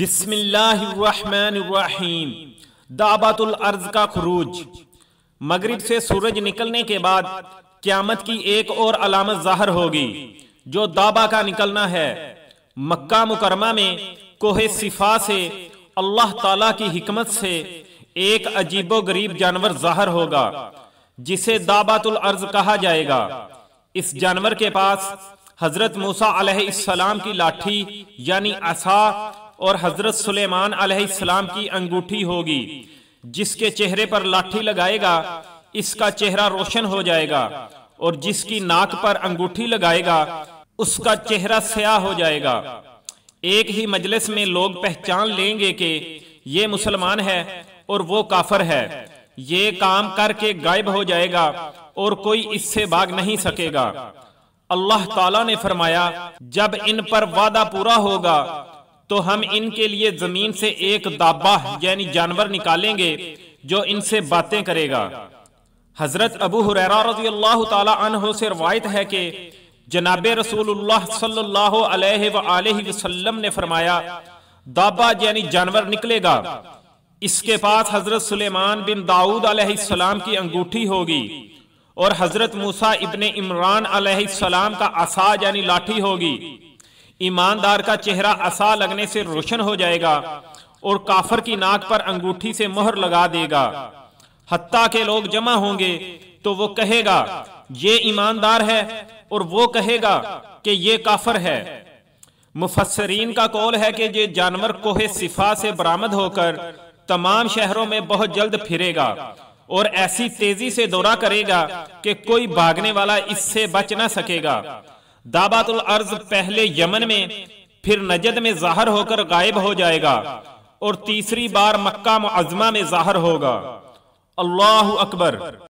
बिस्मिल्लाहिर्रहमानिर्रहीम दाबातुल अर्ज का खुरूज मगरिब से सूरज निकलने के बाद क्यामत की एक और अलामत जाहर होगी जो दाबा का निकलना है मक्का मुकरमा में कोहे सिफा से अल्लाह ताला की हिकमत से एक अजीबो गरीब जानवर जाहर होगा जिसे दाबातुल अर्ज कहा जाएगा इस जानवर के पास हजरत मूसा की लाठी यानी असा और हजरत सुलेमान अलैहिस्सलाम की अंगूठी होगी जिसके चेहरे पर लाठी लगाएगा इसका चेहरा रोशन हो जाएगा और जिसकी नाक पर अंगूठी लगाएगा उसका चेहरा स्याह हो जाएगा एक ही मजलिस में लोग पहचान लेंगे कि ये मुसलमान है और वो काफर है ये काम करके गायब हो जाएगा और कोई इससे भाग नहीं सकेगा अल्लाह ताला ने फरमाया जब इन पर वादा पूरा होगा तो हम इनके लिए जमीन से एक दाबा यानी जानवर निकालेंगे जो इनसे बातें करेगा हजरत अबू हुरैरा से रवायत है कि जनाब वसल्लम ने फरमाया दाबा यानी जानवर निकलेगा इसके पास हजरत सुलेमान बिन दाऊद सलाम की अंगूठी होगी और हजरत मूसा इबन इमरान सलाम का आसा यानी लाठी होगी ईमानदार का चेहरा असा लगने से रोशन हो जाएगा और काफर की नाक पर अंगूठी से मोहर लगा देगा हत्ता के लोग जमा होंगे तो वो कहेगा ये ईमानदार है और वो कहेगा कि ये काफर है मुफसरीन का कौल है कि ये जानवर कोहे सिफा से बरामद होकर तमाम शहरों में बहुत जल्द फिरेगा और ऐसी तेजी से दौरा करेगा कि कोई भागने वाला इससे बच ना सकेगा दाबातुल अर्ज पहले यमन में फिर नजद में जाहर होकर गायब हो जाएगा और तीसरी बार मक्का मुआजमा में जाहर होगा अल्लाह अकबर